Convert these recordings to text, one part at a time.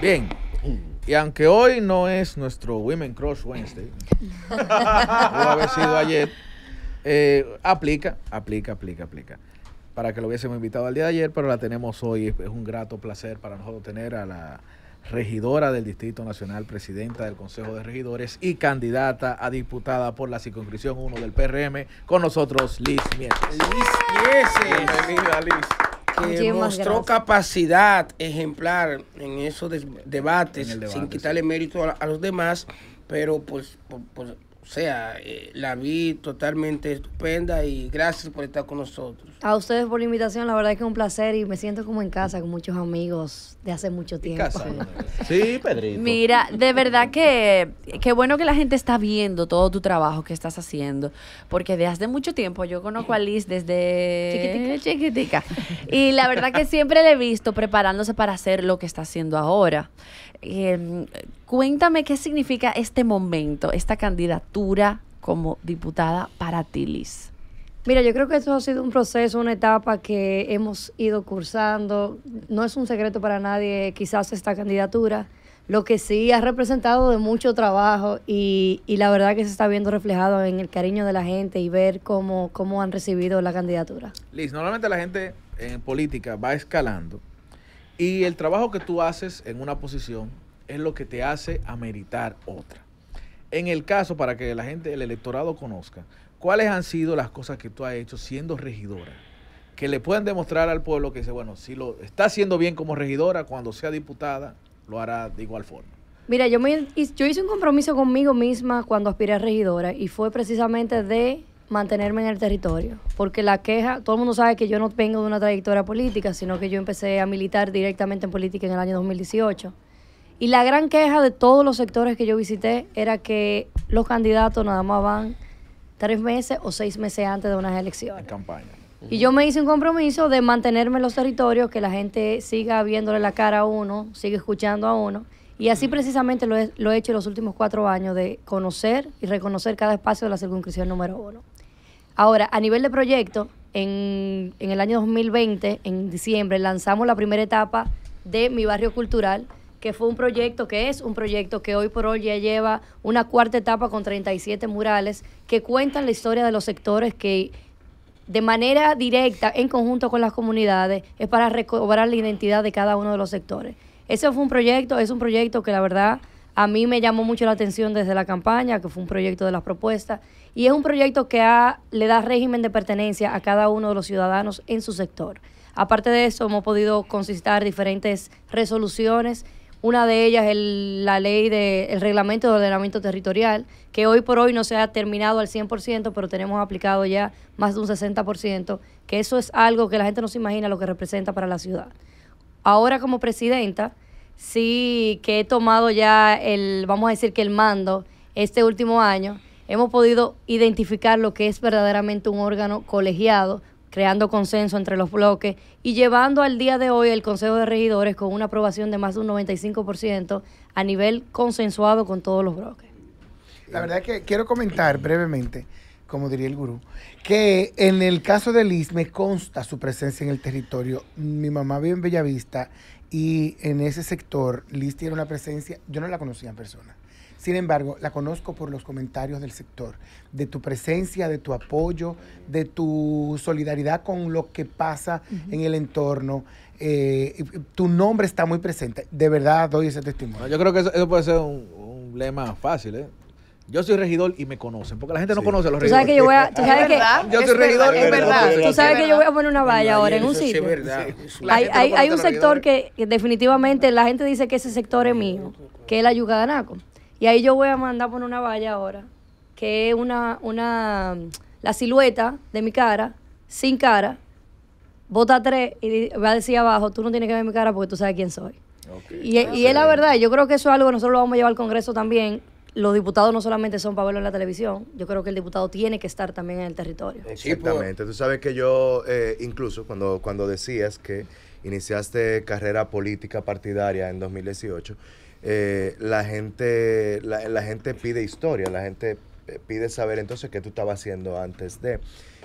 Bien. Y aunque hoy no es nuestro Women Cross Wednesday, o haber sido ayer, eh, aplica, aplica, aplica, aplica. Para que lo hubiésemos invitado al día de ayer, pero la tenemos hoy. Es un grato placer para nosotros tener a la regidora del Distrito Nacional, presidenta del Consejo de Regidores y candidata a diputada por la circunscripción 1 del PRM, con nosotros Liz Mieses. Liz Mieses. Que mostró capacidad ejemplar en esos debates, sin quitarle mérito a, los demás, pero pues, pues o sea, eh, la vi totalmente estupenda y gracias por estar con nosotros. A ustedes por la invitación, la verdad es que es un placer y me siento como en casa con muchos amigos de hace mucho tiempo. sí, Pedrito. Mira, de verdad que qué bueno que la gente está viendo todo tu trabajo que estás haciendo, porque desde hace mucho tiempo yo conozco a Liz desde chiquitica. chiquitica. Y la verdad que siempre la he visto preparándose para hacer lo que está haciendo ahora. Em, cuéntame qué significa este momento, esta candidatura como diputada para Tilis. Mira, yo creo que esto ha sido un proceso, una etapa que hemos ido cursando. No es un secreto para nadie quizás esta candidatura, lo que sí ha representado de mucho trabajo y, la verdad que se está viendo reflejado en el cariño de la gente y ver cómo, cómo han recibido la candidatura. Liz, normalmente la gente en política va escalando y el trabajo que tú haces en una posición es lo que te hace ameritar otra. En el caso, para que la gente, el electorado conozca, ¿cuáles han sido las cosas que tú has hecho siendo regidora? Que le puedan demostrar al pueblo que dice, bueno, si lo está haciendo bien como regidora, cuando sea diputada, lo hará de igual forma. Mira, yo, me, yo hice un compromiso conmigo misma cuando aspiré a regidora y fue precisamente de mantenerme en el territorio, porque la queja, todo el mundo sabe que yo no vengo de una trayectoria política, sino que yo empecé a militar directamente en política en el año 2018. Y la gran queja de todos los sectores que yo visité era que los candidatos nada más van tres meses o seis meses antes de unas elecciones. campaña. Y yo me hice un compromiso de mantenerme en los territorios, que la gente siga viéndole la cara a uno, siga escuchando a uno. Y así mm. precisamente lo he, hecho en los últimos cuatro años, de conocer y reconocer cada espacio de la circunscripción número uno. Ahora, a nivel de proyecto, en, en el año 2020, en diciembre, lanzamos la primera etapa de Mi Barrio Cultural, que fue un proyecto que es un proyecto que hoy por hoy ya lleva una cuarta etapa con 37 murales que cuentan la historia de los sectores que de manera directa, en conjunto con las comunidades, es para recobrar la identidad de cada uno de los sectores. Ese fue un proyecto, es un proyecto que la verdad a mí me llamó mucho la atención desde la campaña, que fue un proyecto de las propuestas, y es un proyecto que le da régimen de pertenencia a cada uno de los ciudadanos en su sector. Aparte de eso, hemos podido consistar diferentes resoluciones. Una de ellas es la ley del reglamento de ordenamiento territorial, que hoy por hoy no se ha terminado al 100%, pero tenemos aplicado ya más de un 60%, que eso es algo que la gente no se imagina lo que representa para la ciudad. Ahora como presidenta, sí que he tomado ya el, vamos a decir que el mando este último año, hemos podido identificar lo que es verdaderamente un órgano colegiado, creando consenso entre los bloques y llevando al día de hoy el Consejo de Regidores con una aprobación de más de un 95% a nivel consensuado con todos los bloques. La verdad es que quiero comentar brevemente, como diría el gurú, que en el caso de Liz e me consta su presencia en el territorio. Mi mamá vive en Bellavista y en ese sector Liz e tiene una presencia, yo no la conocía en persona sin embargo, la conozco por los comentarios del sector, de tu presencia, de tu apoyo, de tu solidaridad con lo que pasa en el entorno. Eh, tu nombre está muy presente. De verdad doy ese testimonio. Yo creo que eso, puede ser un, lema fácil, ¿eh? Yo soy regidor y me conocen, porque la gente no conoce a los regidores. Tú sabes que yo voy a. poner una valla ahora en un sitio. hay, hay, hay un sector que, definitivamente la gente dice que ese sector es mío, que es la Yucatanaco. Y ahí yo voy a mandar por una valla ahora, que es una, una, la silueta de mi cara, sin cara, bota tres y va a decir abajo, tú no tienes que ver mi cara porque tú sabes quién soy. Y, es la verdad, yo creo que eso es algo que nosotros lo vamos a llevar al Congreso también, los diputados no solamente son para verlo en la televisión, yo creo que el diputado tiene que estar también en el territorio. Pues. Exactamente, tú sabes que yo, eh, incluso cuando, cuando decías que iniciaste carrera política partidaria en 2018, eh, la, gente, la, la gente pide historia, la gente eh, pide saber entonces qué tú estabas haciendo antes de.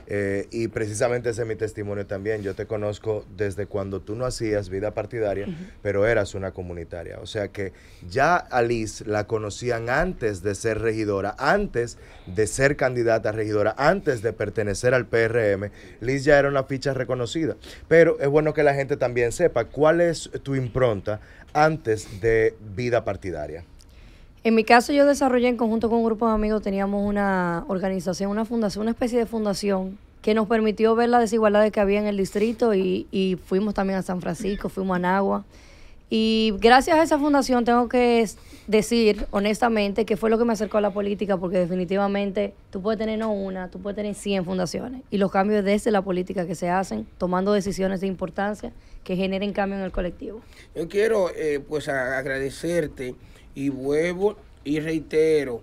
Eh, y precisamente ese es mi testimonio también. Yo te conozco desde cuando tú no hacías vida partidaria, pero eras una comunitaria. O sea que ya a Liz la conocían antes de ser regidora, antes de ser candidata a regidora, antes de pertenecer al PRM. Liz ya era una ficha reconocida. Pero es bueno que la gente también sepa cuál es tu impronta antes de vida partidaria. En mi caso yo desarrollé en conjunto con un grupo de amigos, teníamos una organización, una fundación, una especie de fundación que nos permitió ver las desigualdades que había en el distrito y, y fuimos también a San Francisco, fuimos a Nahua Y gracias a esa fundación tengo que decir honestamente que fue lo que me acercó a la política, porque definitivamente tú puedes tener no una, tú puedes tener 100 fundaciones. Y los cambios desde la política que se hacen, tomando decisiones de importancia que generen cambio en el colectivo. Yo quiero eh, pues agradecerte y vuelvo y reitero,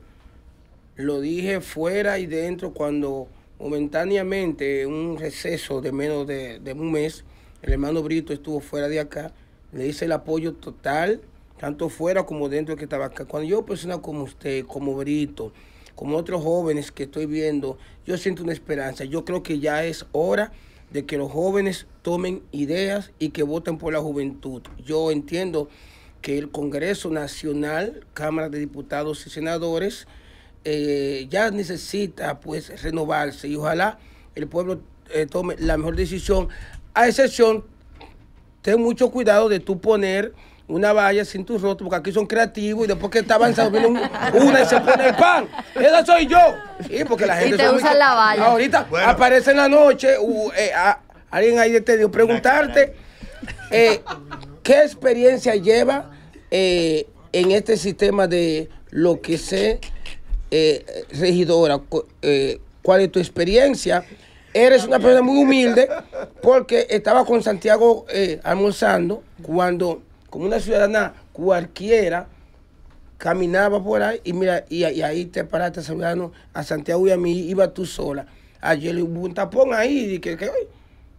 lo dije fuera y dentro cuando momentáneamente un receso de menos de, un mes, el hermano Brito estuvo fuera de acá, le hice el apoyo total, tanto fuera como dentro que estaba acá. Cuando yo, persona como usted, como Brito, como otros jóvenes que estoy viendo, yo siento una esperanza. Yo creo que ya es hora de que los jóvenes tomen ideas y que voten por la juventud. Yo entiendo que el Congreso Nacional, Cámara de Diputados y Senadores, eh, ya necesita pues renovarse y ojalá el pueblo eh, tome la mejor decisión, a excepción, ten mucho cuidado de tú poner una valla sin tu rostro, porque aquí son creativos y después que está avanzando viene una se pone el pan. Esa soy yo. Y porque la gente... te usan la valla. Ahorita aparece en la noche eh, alguien ahí detenido preguntarte... ¿Qué experiencia lleva eh, en este sistema de lo que sé, eh, regidora? Eh, ¿Cuál es tu experiencia? Eres una persona muy humilde porque estaba con Santiago almorzando cuando, como una ciudadana cualquiera, caminaba por ahí y mira, y, ahí te paraste saludando a Santiago y a mí, iba tú sola. Ayer hubo un tapón ahí y que, que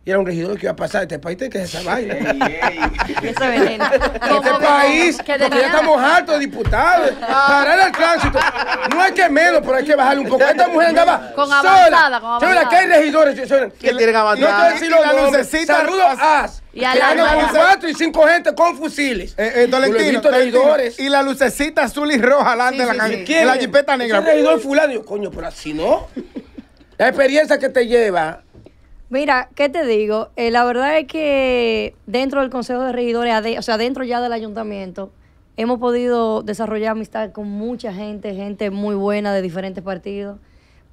y era un regidor que iba a pasar. Este país tiene que se vaina. Esa veneno. Este país, porque ya estamos hartos diputados. Parar el tránsito. No hay que menos, pero hay que bajarle un poco. Esta mujer andaba con sola. ¿Qué hay regidores. ¿Quién Que tienen avanzada. No quiero la lucecita. Saludos a y a la cuatro y cinco gente con fusiles. Eh, eh, Dolentino, regidores. Y la lucecita azul y roja alante de la calle. La jipeta negra. El regidor fulano. coño, pero si no. La experiencia que te lleva Mira, ¿qué te digo? Eh, la verdad es que dentro del Consejo de Regidores, o sea, dentro ya del ayuntamiento, hemos podido desarrollar amistad con mucha gente, gente muy buena de diferentes partidos.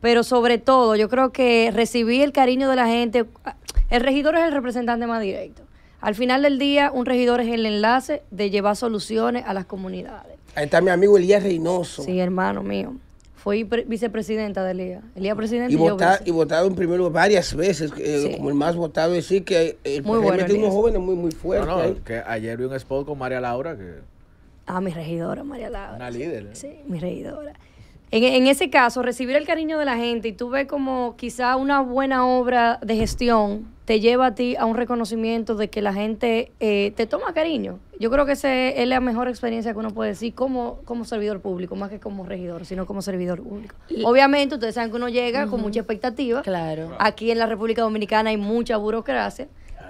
Pero sobre todo, yo creo que recibí el cariño de la gente. Ah, el regidor es el representante más directo. Al final del día, un regidor es el enlace de llevar soluciones a las comunidades. Ahí está mi amigo Elías Reynoso. Sí, hermano mío. Fui vicepresidenta de Liga. Elía presidenta y, votado y votado en primer lugar varias veces, eh, como el más votado. y sí, que el muy bueno, unos jóvenes muy, muy fuertes. que ayer vi un spot con María Laura que... Ah, mi regidora, María Laura. Una líder. ¿eh? Sí, mi regidora. En, ese caso, recibir el cariño de la gente y tú ves como quizá una buena obra de gestión te lleva a ti a un reconocimiento de que la gente eh, te toma cariño. Yo creo que esa es la mejor experiencia que uno puede decir como, como servidor público, más que como regidor, sino como servidor público. Obviamente, ustedes saben que uno llega con mucha expectativa. Claro. Aquí en la República Dominicana hay mucha burocracia.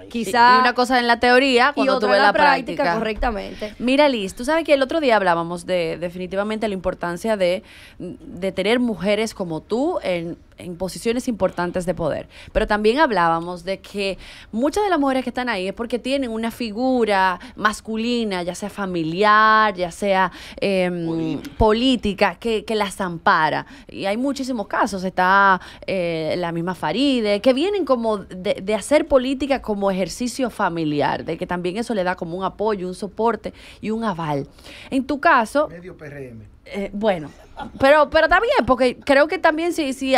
Quizá. Y una cosa en la teoría cuando y otra en la, práctica, práctica. Correctamente. Mira, Liz, tú sabes que el otro día hablábamos de definitivamente la importancia de, de tener mujeres como tú en en posiciones importantes de poder. Pero también hablábamos de que muchas de las mujeres que están ahí es porque tienen una figura masculina, ya sea familiar, ya sea em, política, que, las ampara. Y hay muchísimos casos. Está eh, la misma Faride, que vienen como de, hacer política como ejercicio familiar, de que también eso le da como un apoyo, un soporte y un aval. En tu caso... Medio PRM. Eh, bueno, pero, pero también, porque creo que también si, si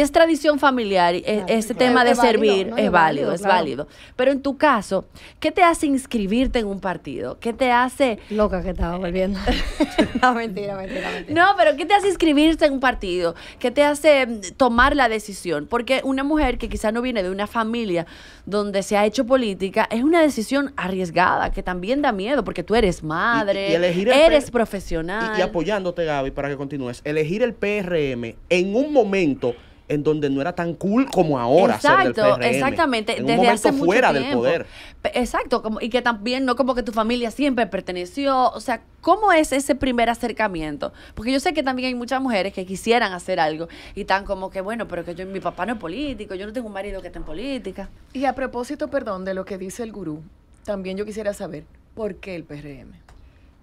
es tradición familiar, ese este tema de servir es, válido, es válido. Pero en tu caso, ¿qué te hace inscribirte en un partido? ¿Qué te hace... Loca que estaba volviendo. no, mentira, mentira, No, pero ¿qué te hace inscribirte en un partido? ¿Qué te hace mm, tomar la decisión? Porque una mujer que quizá no viene de una familia donde se ha hecho política, es una decisión arriesgada, que también da miedo, porque tú eres madre, eres profesional. Y, apoyándote, Gaby, para que continúe es elegir el PRM en un momento en donde no era tan cool como ahora. Exacto, exactamente. un momento hace fuera del poder. Exacto, como, y que también no como que tu familia siempre perteneció. O sea, ¿cómo es ese primer acercamiento? Porque yo sé que también hay muchas mujeres que quisieran hacer algo y están como que, bueno, pero que yo, mi papá no es político, yo no tengo un marido que esté en política. Y a propósito, perdón, de lo que dice el gurú, también yo quisiera saber, ¿por qué el PRM?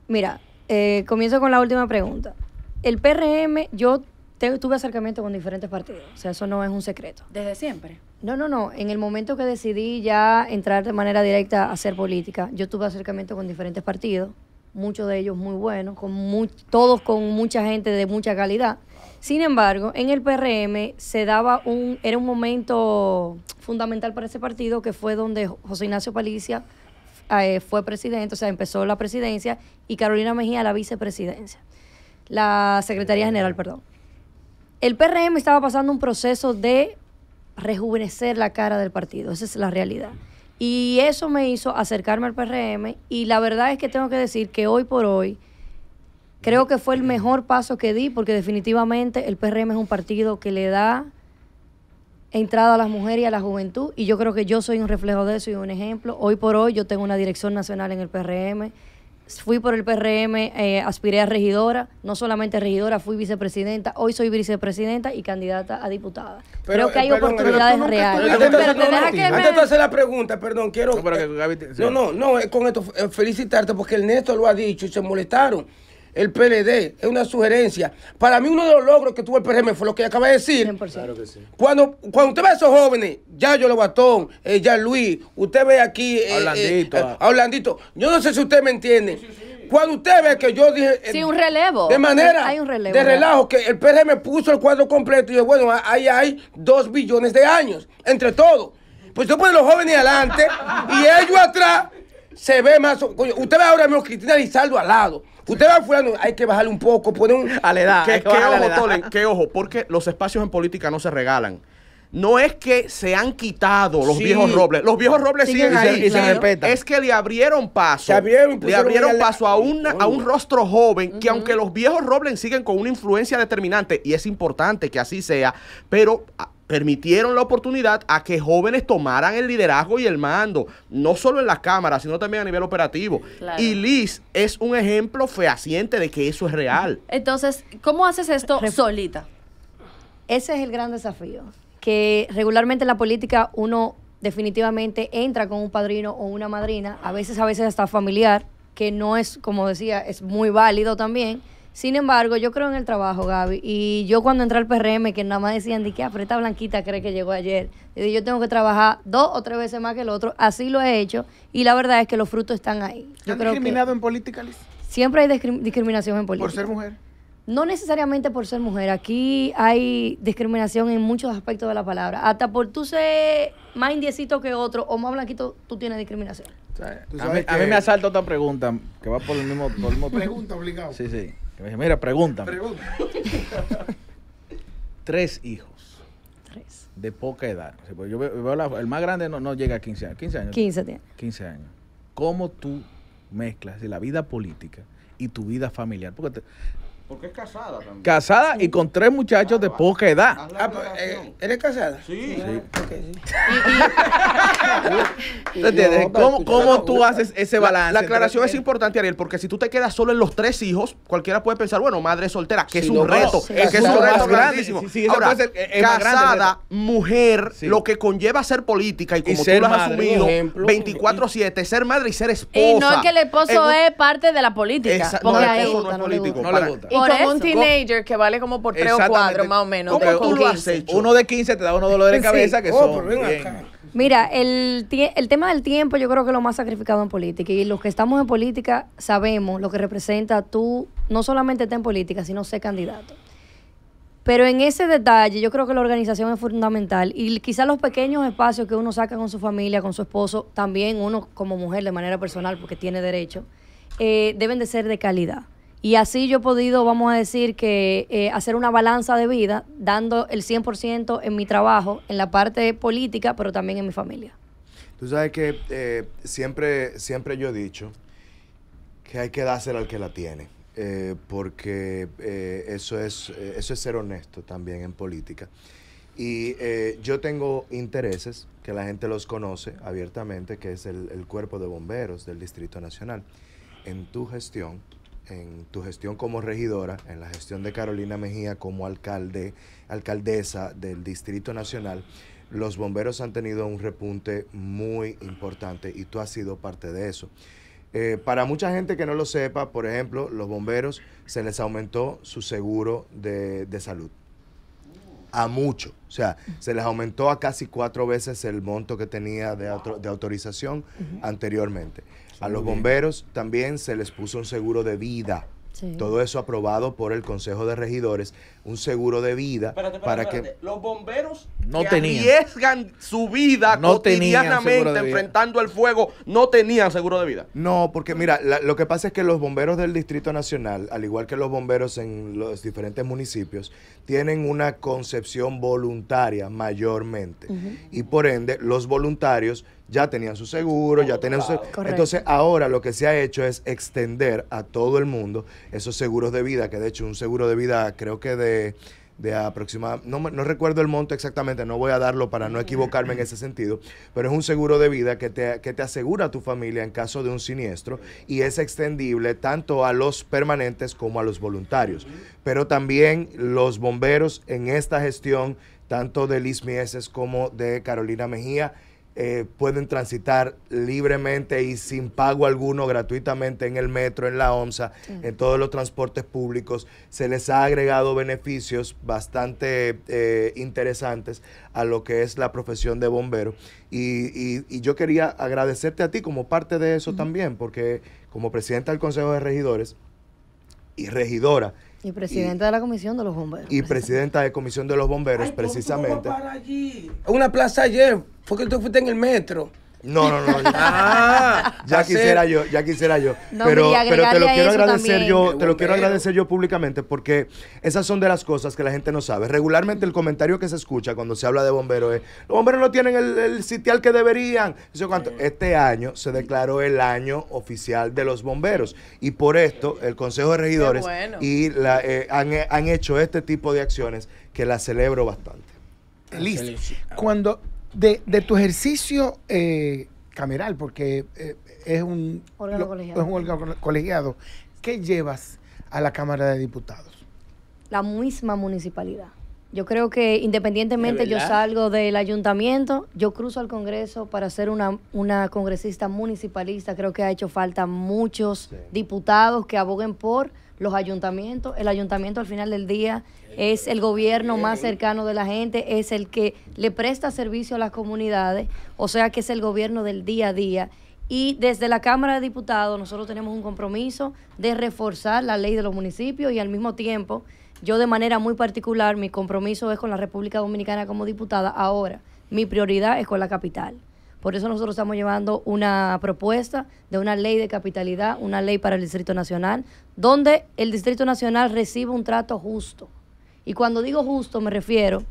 Mira, eh, comienzo con la última pregunta el PRM, yo tuve acercamiento con diferentes partidos, o sea, eso no es un secreto. ¿Desde siempre? No, no, no. En el momento que decidí ya entrar de manera directa a hacer política, yo tuve acercamiento con diferentes partidos, muchos de ellos muy buenos, con todos con mucha gente de mucha calidad. Sin embargo, en el PRM se daba un, era un momento fundamental para ese partido que fue donde José Ignacio Palicia eh, fue presidente, o sea, empezó la presidencia y Carolina Mejía la vicepresidencia la Secretaría General, perdón. El PRM estaba pasando un proceso de rejuvenecer la cara del partido, esa es la realidad. Y eso me hizo acercarme al PRM y la verdad es que tengo que decir que hoy por hoy creo que fue el mejor paso que di porque definitivamente el PRM es un partido que le da entrada a las mujeres y a la juventud y yo creo que yo soy un reflejo de eso y un ejemplo. Hoy por hoy yo tengo una dirección nacional en el PRM fui por el PRM, eh, aspiré a regidora, no solamente regidora, fui vicepresidenta, hoy soy vicepresidenta y candidata a diputada. Creo que hay oportunidades reales. Antes, de hacer la pregunta, perdón, quiero... No, eh, no, no, eh, con esto felicitarte porque el Néstor lo ha dicho y se molestaron el PLD. Es una sugerencia. Para mí, uno de los logros que tuvo el PRM fue lo que acaba de decir. Claro que sí. Cuando, cuando usted ve a esos jóvenes, Yayo Lobatón, batón eh, ya Luis, usted ve aquí. Orlandito. Eh, eh, Orlandito. Ah. Yo no sé si usted me entiende. Cuando usted ve que yo dije. sí, un relevo. De manera. De relajo, que el PRM puso el cuadro completo y dije: bueno, ahí hay dos billones de años, entre todos. Pues usted pone los jóvenes adelante y ellos atrás se ve más. usted ve ahora mismo Cristina Lizardo al lado. Usted va afuera, hay que bajarle un poco, poner un... A la edad. Que, ojo, que ojo, porque los espacios en política no se regalan. No es que se han quitado los viejos robles. Los viejos robles siguen, ahí. Y se, es que le abrieron paso. le abrieron paso a, a un rostro joven que aunque los viejos robles siguen con una influencia determinante, y es importante que así sea, pero ah, permitieron la oportunidad a que jóvenes tomaran el liderazgo y el mando, no solo en las cámaras, sino también a nivel operativo. Y Liz es un ejemplo fehaciente de que eso es real. Entonces, ¿cómo haces esto solita? Ese es el gran desafío, que regularmente en la política uno definitivamente entra con un padrino o una madrina, a veces a veces hasta familiar, que no es, como decía, es muy válido también sin embargo, yo creo en el trabajo, Gaby. Y yo cuando entré al PRM, que nada más decían, de que apreta ah, blanquita cree que llegó ayer. Y yo tengo que trabajar dos o tres veces más que el otro. Así lo he hecho. Y la verdad es que los frutos están ahí. Yo ¿Han discriminado en política, Siempre hay discriminación en política. ¿Por ser mujer? No necesariamente por ser mujer. Aquí hay discriminación en muchos aspectos de la palabra. Hasta por tú ser más indiecito que otro o más blanquito, tú tienes discriminación. a, mí, me asalta otra pregunta que va por el mismo... Por el mismo... Pregunta obligada. Sí, sí me mira, pregúntame. Pregunta. Tres hijos. Tres. De poca edad. Pues yo veo, el más grande no, no, llega a 15 años. 15 años. 15 años. 15 años. ¿Cómo tú mezclas la vida política y tu vida familiar? Porque te, porque es casada también. Casada y con tres muchachos de poca edad. Ah, pues, eh, ¿Eres casada? Sí. ¿Entiendes? ¿Cómo, cómo tú haces ese balance? La, aclaración es importante, Ariel, porque si tú te quedas solo en los tres hijos, cualquiera puede pensar, bueno, madre soltera, que es un reto, que es un reto grandísimo. Ahora, eh, casada, mujer, lo que conlleva ser política y como tú lo has asumido, 24-7, ser madre y ser esposa. Y no es que el esposo eh, es, parte de la política. no, el No le gusta. Y un teenager que vale como por 3 o 4 más o menos. Uno de 15 te da unos dolores de cabeza que oh, son. Mira, el, tema del tiempo yo creo que es lo más sacrificado en política y los que estamos en política sabemos lo que representa tú, no solamente estar en política, sino ser candidato. Pero en ese detalle yo creo que la organización es fundamental y quizás los pequeños espacios que uno saca con su familia, con su esposo, también uno como mujer de manera personal, porque tiene derecho, eh, deben de ser de calidad. Y así yo he podido, vamos a decir, que eh, hacer una balanza de vida, dando el 100% en mi trabajo, en la parte política, pero también en mi familia. Tú sabes que eh, siempre, siempre yo he dicho que hay que dársela al que la tiene, eh, porque eso, es, eso es ser honesto también en política. Y yo tengo intereses, que la gente los conoce abiertamente, que es el, el, Cuerpo de Bomberos del Distrito Nacional. En tu gestión, en tu gestión como regidora, en la gestión de Carolina Mejía como alcalde, alcaldesa del Distrito Nacional, los bomberos han tenido un repunte muy importante y tú has sido parte de eso. Eh, para mucha gente que no lo sepa, por ejemplo, los bomberos se les aumentó su seguro de salud a mucho. O sea, se les aumentó a casi cuatro veces el monto que tenía de, autorización anteriormente. a los bomberos también se les puso un seguro de vida. Todo eso aprobado por el Consejo de Regidores un seguro de vida para que los bomberos no que arriesgan su vida no cotidianamente enfrentando al fuego no tenían seguro de vida no porque mira lo que pasa es que los bomberos del distrito nacional al igual que los bomberos en los diferentes municipios tienen una concepción voluntaria mayormente y por ende los voluntarios ya tenían su seguro, ya tenían su... Entonces ahora lo que se ha hecho es extender a todo el mundo esos seguros de vida, que de hecho un seguro de vida creo que de de, no, recuerdo el monto exactamente, no voy a darlo para no equivocarme en ese sentido, pero es un seguro de vida que te, que te asegura a tu familia en caso de un siniestro y es extendible tanto a los permanentes como a los voluntarios. Pero también los bomberos en esta gestión, tanto de Liz Mieses como de Carolina Mejía, eh, pueden transitar libremente y sin pago alguno, gratuitamente en el metro, en la OMSA, en todos los transportes públicos. Se les ha agregado beneficios bastante eh, interesantes a lo que es la profesión de bombero. Y, yo quería agradecerte a ti como parte de eso también, porque como presidenta del Consejo de Regidores y regidora, y presidenta de la Comisión de los Bomberos. Y presidenta de la Comisión de los Bomberos, precisamente. Para allí? Una plaza ayer, fue que tú fuiste en el metro. No, no, no. Ya, ah, quisiera yo, ya quisiera yo. pero, pero te lo quiero agradecer yo, te lo quiero agradecer yo públicamente porque esas son de las cosas que la gente no sabe. Regularmente el comentario que se escucha cuando se habla de bomberos es, los bomberos no tienen el, sitial que deberían. Eh. Este año se declaró el año oficial de los bomberos y por esto el Consejo de Regidores y la, eh, han, eh, han hecho este tipo de acciones que las celebro bastante. Listo. Cuando de, tu ejercicio eh, cameral, porque eh, es, un, órgano colegiado, ¿qué llevas a la Cámara de Diputados? La misma municipalidad. Yo creo que independientemente yo salgo del ayuntamiento, yo cruzo al Congreso para ser una, congresista municipalista. Creo que ha hecho falta muchos diputados que aboguen por los ayuntamientos. El ayuntamiento al final del día es el gobierno más cercano de la gente, es el que le presta servicio a las comunidades, o sea que es el gobierno del día a día. Y desde la Cámara de Diputados nosotros tenemos un compromiso de reforzar la ley de los municipios y al mismo tiempo yo de manera muy particular mi compromiso es con la República Dominicana como diputada ahora. Mi prioridad es con la capital. Por eso nosotros estamos llevando una propuesta de una ley de capitalidad, una ley para el Distrito Nacional, donde el Distrito Nacional reciba un trato justo. Y cuando digo justo me refiero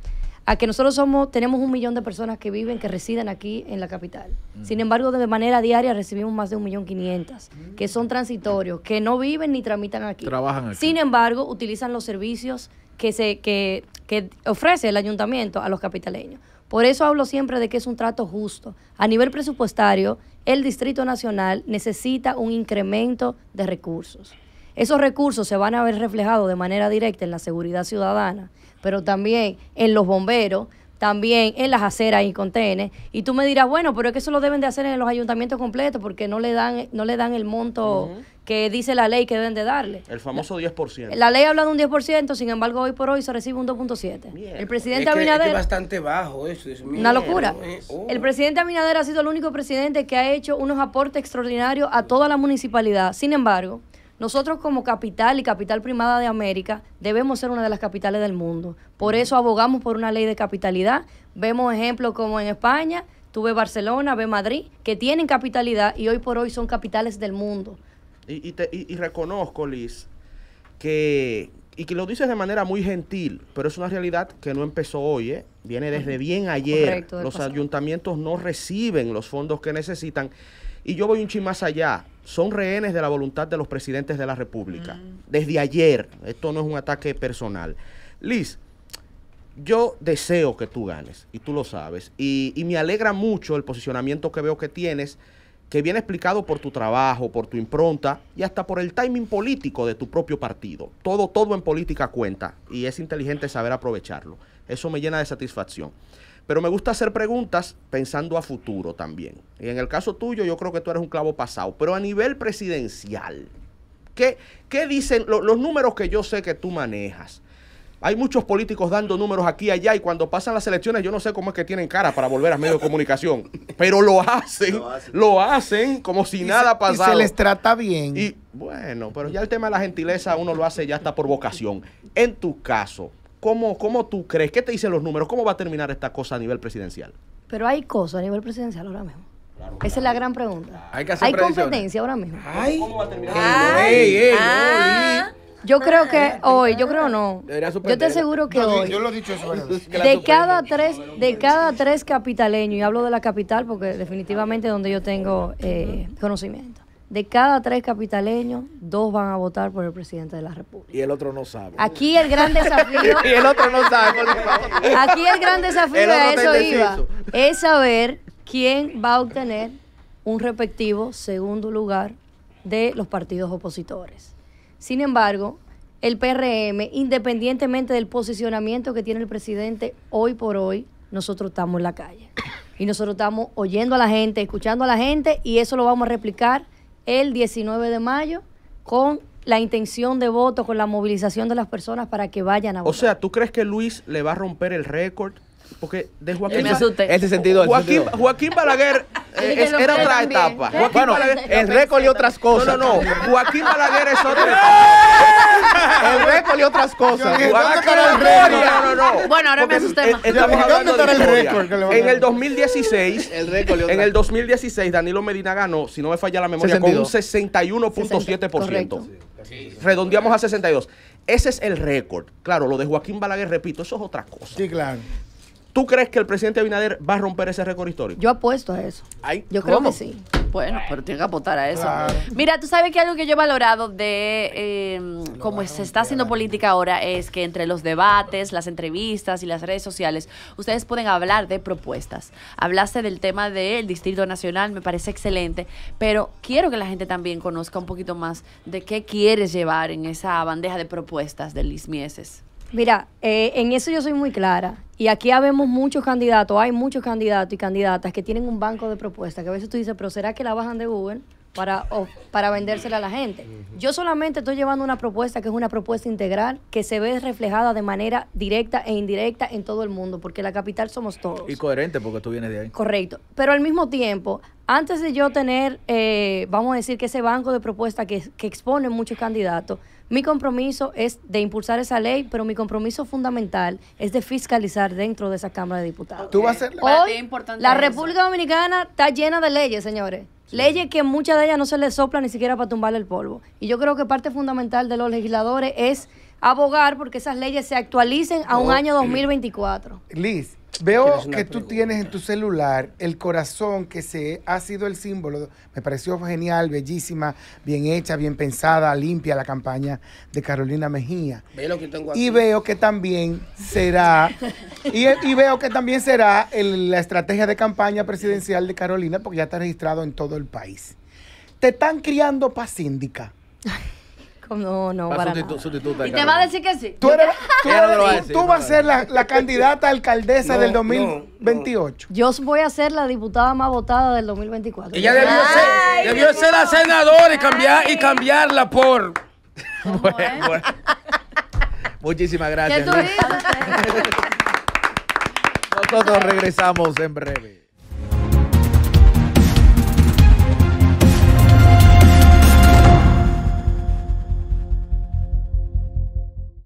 a que nosotros somos, tenemos un millón de personas que viven, que residen aquí en la capital. Sin embargo, de manera diaria recibimos más de un millón quinientas, que son transitorios, que no viven ni tramitan aquí. Trabajan aquí. Sin embargo, utilizan los servicios que, se, que, que ofrece el ayuntamiento a los capitaleños. Por eso hablo siempre de que es un trato justo. A nivel presupuestario, el Distrito Nacional necesita un incremento de recursos. Esos recursos se van a ver reflejados de manera directa en la seguridad ciudadana, pero también en los bomberos, también en las aceras y contenes. Y tú me dirás, bueno, pero es que eso lo deben de hacer en los ayuntamientos completos porque no le dan, no le dan el monto que dice la ley que deben de darle. El famoso 10%. La ley habla de un 10%, sin embargo, hoy por hoy se recibe un 2.7. El presidente es Es bastante bajo eso. Es una locura. Eh, oh. El presidente Abinader ha sido el único presidente que ha hecho unos aportes extraordinarios a toda la municipalidad. Sin embargo, nosotros como capital y capital primada de América debemos ser una de las capitales del mundo. Por eso abogamos por una ley de capitalidad. Vemos ejemplos como en España, tú Barcelona, ves Madrid, que tienen capitalidad y hoy por hoy son capitales del mundo. Y, y, y, reconozco, Liz, que, y que lo dices de manera muy gentil, pero es una realidad que no empezó hoy, ¿eh? viene desde bien ayer. los ayuntamientos no reciben los fondos que necesitan. Y yo voy un chin más allá son rehenes de la voluntad de los presidentes de la República. Mm. Desde ayer, esto no es un ataque personal. Liz, yo deseo que tú ganes, y tú lo sabes, y, y, me alegra mucho el posicionamiento que veo que tienes, que viene explicado por tu trabajo, por tu impronta y hasta por el timing político de tu propio partido. Todo, todo en política cuenta, y es inteligente saber aprovecharlo. Eso me llena de satisfacción. Pero me gusta hacer preguntas pensando a futuro también. Y en el caso tuyo, yo creo que tú eres un clavo pasado. Pero a nivel presidencial, ¿qué, qué dicen los números que yo sé que tú manejas? Hay muchos políticos dando números aquí y allá y cuando pasan las elecciones yo no sé cómo es que tienen cara para volver a medio de comunicación, pero lo hacen, lo hacen, como si nada pasara. Y se les trata bien. Y bueno, pero ya el tema de la gentileza uno lo hace ya está por vocación. En tu caso, ¿Cómo, ¿Cómo tú crees? ¿Qué te dicen los números? ¿Cómo va a terminar esta cosa a nivel presidencial? Pero hay cosas a nivel presidencial ahora mismo. Esa es la gran pregunta. Hay, que competencia ahora mismo. ¿Cómo va a terminar? Ay. Yo creo que hoy, yo creo no. Yo te aseguro que hoy. De cada tres, de cada tres capitaleños, y hablo de la capital porque definitivamente es donde yo tengo eh, conocimiento de cada tres capitaleños, dos van a votar por el presidente de la República. Y el otro no sabe. Aquí el gran desafío. y el otro no sabe. aquí el gran desafío, eso iba, es saber quién va a obtener un respectivo segundo lugar de los partidos opositores. Sin embargo, el PRM, independientemente del posicionamiento que tiene el presidente hoy por hoy, nosotros estamos en la calle. Y nosotros estamos oyendo a la gente, escuchando a la gente, y eso lo vamos a replicar el 19 de mayo con la intención de voto, con la movilización de las personas para que vayan a votar. O sea, ¿tú crees que Luis le va a romper el récord porque de Joaquín. Ese sentido. Joaquín, Joaquín Balaguer eh, era otra etapa. bueno, el récord y otras cosas. No, no, no. Joaquín Balaguer es otra etapa. el récord y otras cosas. No, no, no. Bueno, ahora me asusté más. ¿Dónde está récord? En el 2016, el récord en el 2016, Danilo Medina ganó, si no me falla la memoria, con un 61.7%. Redondeamos a 62. Ese es el récord. Claro, lo de Joaquín Balaguer, repito, eso es otra cosa. Sí, claro. ¿Tú crees que el presidente Abinader va a romper ese récord histórico? Yo apuesto a eso. ¿Ay? Yo creo que sí. Bueno, pero tiene que apostar a eso. Mira, tú sabes que algo que yo he valorado de em, cómo se está haciendo política ahora es que entre los debates, las entrevistas y las redes sociales, ustedes pueden hablar de propuestas. Hablaste del tema del Distrito Nacional, me parece excelente, pero quiero que la gente también conozca un poquito más de qué quieres llevar en esa bandeja de propuestas del Mieses. Mira, eh, en eso yo soy muy clara. Y aquí habemos muchos candidatos, hay muchos candidatos y candidatas que tienen un banco de propuestas que a veces tú dices, pero ¿será que la bajan de Google para, para vendérsela a la gente? Yo solamente estoy llevando una propuesta que es una propuesta integral que se ve reflejada de manera directa e indirecta en todo el mundo, porque la capital somos todos. Y coherente porque tú vienes de ahí. Correcto. Pero al mismo tiempo, antes de yo tener, eh, vamos a decir, que ese banco de propuestas que, que exponen muchos candidatos, mi compromiso es de impulsar esa ley, pero mi compromiso fundamental es de fiscalizar dentro de esa Cámara de Diputados. Hoy, la República Dominicana está llena de leyes, señores. Leyes que muchas de ellas no se les sopla ni siquiera para tumbarle el polvo. Y yo creo que parte fundamental de los legisladores es abogar porque esas leyes se actualicen a un año 2024. Liz, Veo que tú tienes en tu celular el corazón que se ha sido el símbolo. Me pareció genial, bellísima, bien hecha, bien pensada, limpia la campaña de Carolina Mejía. Y veo que también será y, veo que también será la estrategia de campaña presidencial de Carolina porque ya está registrado en todo el país. Te están criando para síndica. No, no, para Y te va a decir que sí. Tú, eres, vas a ser la, candidata alcaldesa del 2028. Yo voy a ser la diputada más votada del 2024. Ella debió ser, debió ser la senadora y, cambiar, y cambiarla por... Eh? Muchísimas gracias. Nosotros regresamos en breve.